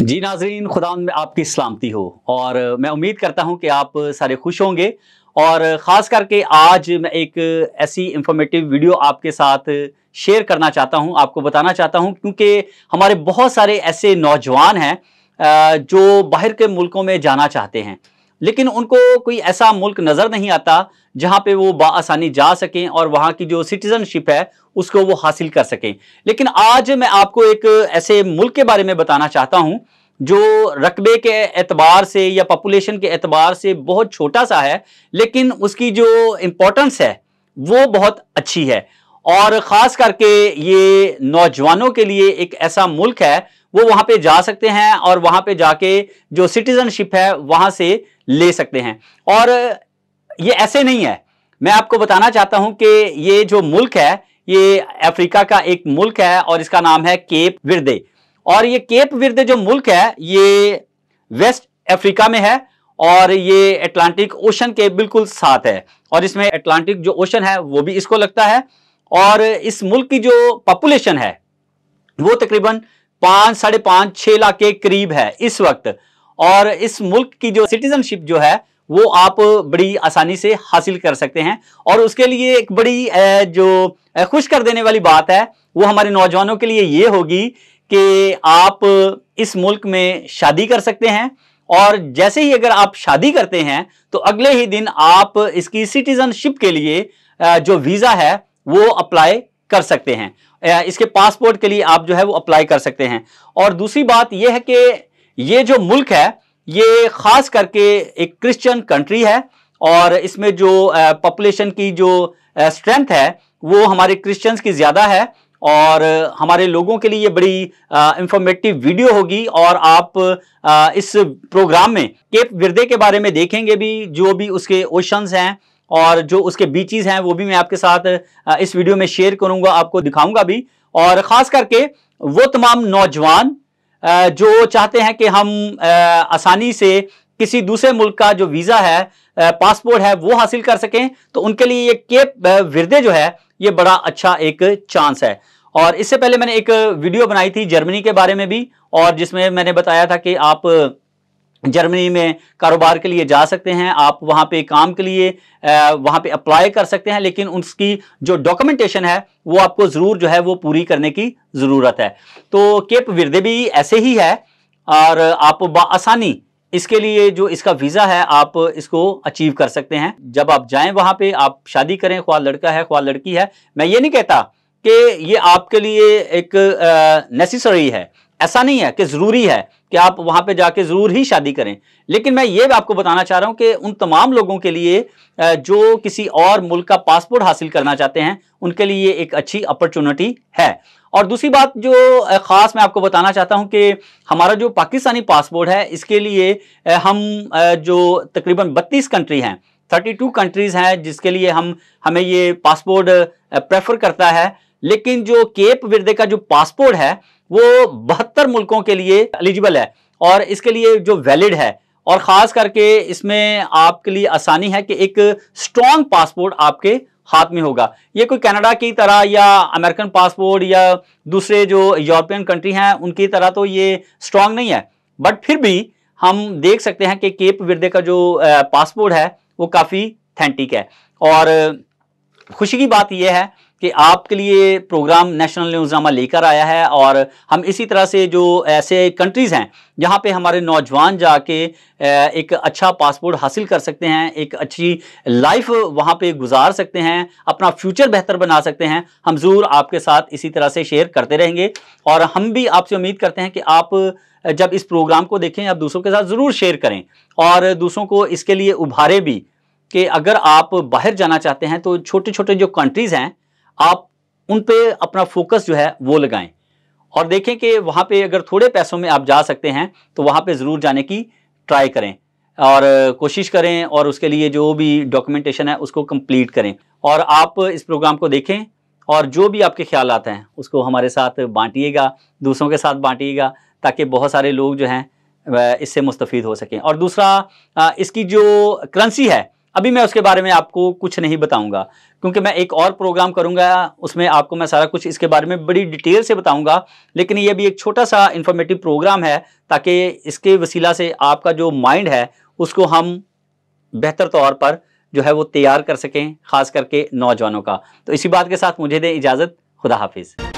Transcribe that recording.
जी नाजरीन खुदा में आपकी सलामती हो और मैं उम्मीद करता हूँ कि आप सारे खुश होंगे और ख़ास करके आज मैं एक ऐसी इंफॉर्मेटिव वीडियो आपके साथ शेयर करना चाहता हूँ आपको बताना चाहता हूँ क्योंकि हमारे बहुत सारे ऐसे नौजवान हैं जो बाहर के मुल्कों में जाना चाहते हैं लेकिन उनको कोई ऐसा मुल्क नज़र नहीं आता जहां पे वो बसानी जा सकें और वहां की जो सिटीज़नशिप है उसको वो हासिल कर सकें लेकिन आज मैं आपको एक ऐसे मुल्क के बारे में बताना चाहता हूं जो रकबे के एतबार से या पॉपुलेशन के एतबार से बहुत छोटा सा है लेकिन उसकी जो इम्पोर्टेंस है वो बहुत अच्छी है और ख़ास करके ये नौजवानों के लिए एक ऐसा मुल्क है वो वहाँ पे जा सकते हैं और वहाँ पे जाके जो सिटीज़नशिप है वहाँ से ले सकते हैं और ये ऐसे नहीं है मैं आपको बताना चाहता हूं कि ये जो मुल्क है ये अफ्रीका का एक मुल्क है और इसका नाम है केप विरदे और ये केप विरदे जो मुल्क है ये वेस्ट अफ्रीका में है और ये अटलांटिक ओशन के बिल्कुल साथ है और इसमें अटलांटिक जो ओशन है वो भी इसको लगता है और इस मुल्क की जो पॉपुलेशन है वो तकरीबन पाँच साढ़े पाँच छः लाख के करीब है इस वक्त और इस मुल्क की जो सिटीजनशिप जो है वो आप बड़ी आसानी से हासिल कर सकते हैं और उसके लिए एक बड़ी जो खुश कर देने वाली बात है वो हमारे नौजवानों के लिए ये होगी कि आप इस मुल्क में शादी कर सकते हैं और जैसे ही अगर आप शादी करते हैं तो अगले ही दिन आप इसकी सिटीजनशिप के लिए जो वीज़ा है वो अप्लाई कर सकते हैं इसके पासपोर्ट के लिए आप जो है वो अप्लाई कर सकते हैं और दूसरी बात यह है कि ये जो मुल्क है ये खास करके एक क्रिश्चियन कंट्री है और इसमें जो पॉपुलेशन की जो स्ट्रेंथ है वो हमारे क्रिश्चियंस की ज़्यादा है और हमारे लोगों के लिए ये बड़ी इंफॉर्मेटिव वीडियो होगी और आप आ, इस प्रोग्राम में केप विरदे के बारे में देखेंगे भी जो भी उसके ओशंस हैं और जो उसके बीचेस हैं वो भी मैं आपके साथ इस वीडियो में शेयर करूंगा आपको दिखाऊंगा भी और ख़ास करके वो तमाम नौजवान जो चाहते हैं कि हम आसानी से किसी दूसरे मुल्क का जो वीज़ा है पासपोर्ट है वो हासिल कर सकें तो उनके लिए ये केप विरदे जो है ये बड़ा अच्छा एक चांस है और इससे पहले मैंने एक वीडियो बनाई थी जर्मनी के बारे में भी और जिसमें मैंने बताया था कि आप जर्मनी में कारोबार के लिए जा सकते हैं आप वहाँ पे काम के लिए वहाँ पे अप्लाई कर सकते हैं लेकिन उसकी जो डॉक्यूमेंटेशन है वो आपको ज़रूर जो है वो पूरी करने की ज़रूरत है तो केप विरदे भी ऐसे ही है और आप आसानी इसके लिए जो इसका वीज़ा है आप इसको अचीव कर सकते हैं जब आप जाएँ वहाँ पर आप शादी करें ख्वा लड़का है ख्वा लड़की है मैं ये नहीं कहता कि ये आपके लिए एक नेसेसरी है ऐसा नहीं है कि ज़रूरी है कि आप वहां पे जाके ज़रूर ही शादी करें लेकिन मैं ये आपको बताना चाह रहा हूं कि उन तमाम लोगों के लिए जो किसी और मुल्क का पासपोर्ट हासिल करना चाहते हैं उनके लिए ये एक अच्छी अपॉर्चुनिटी है और दूसरी बात जो ख़ास मैं आपको बताना चाहता हूं कि हमारा जो पाकिस्तानी पासपोर्ट है इसके लिए हम जो तकरीबन 32 कंट्री हैं 32 कंट्रीज़ हैं जिसके लिए हम हमें ये पासपोर्ट प्रेफर करता है लेकिन जो केप वर्दे का जो पासपोर्ट है वो बहत्तर मुल्कों के लिए एलिजिबल है और इसके लिए जो वैलिड है और ख़ास करके इसमें आपके लिए आसानी है कि एक स्ट्रॉन्ग पासपोर्ट आपके हाथ में होगा ये कोई कनाडा की तरह या अमेरिकन पासपोर्ट या दूसरे जो यूरोपियन कंट्री हैं उनकी तरह तो ये स्ट्रांग नहीं है बट फिर भी हम देख सकते हैं कि केप विरदे का जो पासपोर्ट है वो काफ़ी थेंटिक है और खुशी की बात यह है कि आपके लिए प्रोग्राम नेशनल न्यूज़नामा लेकर आया है और हम इसी तरह से जो ऐसे कंट्रीज़ हैं जहाँ पे हमारे नौजवान जाके एक अच्छा पासपोर्ट हासिल कर सकते हैं एक अच्छी लाइफ वहाँ पे गुजार सकते हैं अपना फ्यूचर बेहतर बना सकते हैं हम ज़रूर आपके साथ इसी तरह से शेयर करते रहेंगे और हम भी आपसे उम्मीद करते हैं कि आप जब इस प्रोग्राम को देखें आप दूसरों के साथ ज़रूर शेयर करें और दूसरों को इसके लिए उभारें भी कि अगर आप बाहर जाना चाहते हैं तो छोटे छोटे जो कंट्रीज़ हैं आप उन पे अपना फोकस जो है वो लगाएं और देखें कि वहाँ पे अगर थोड़े पैसों में आप जा सकते हैं तो वहाँ पे ज़रूर जाने की ट्राई करें और कोशिश करें और उसके लिए जो भी डॉक्यूमेंटेशन है उसको कंप्लीट करें और आप इस प्रोग्राम को देखें और जो भी आपके ख्याल आते हैं उसको हमारे साथ बांटिएगा दूसरों के साथ बांटिएगा ताकि बहुत सारे लोग जो हैं इससे मुस्तफ़ हो सकें और दूसरा इसकी जो करंसी है अभी मैं उसके बारे में आपको कुछ नहीं बताऊंगा क्योंकि मैं एक और प्रोग्राम करूंगा उसमें आपको मैं सारा कुछ इसके बारे में बड़ी डिटेल से बताऊंगा लेकिन ये भी एक छोटा सा इन्फॉर्मेटिव प्रोग्राम है ताकि इसके वसीला से आपका जो माइंड है उसको हम बेहतर तौर पर जो है वो तैयार कर सकें ख़ास करके नौजवानों का तो इसी बात के साथ मुझे दें इजाज़त खुदा हाफिज़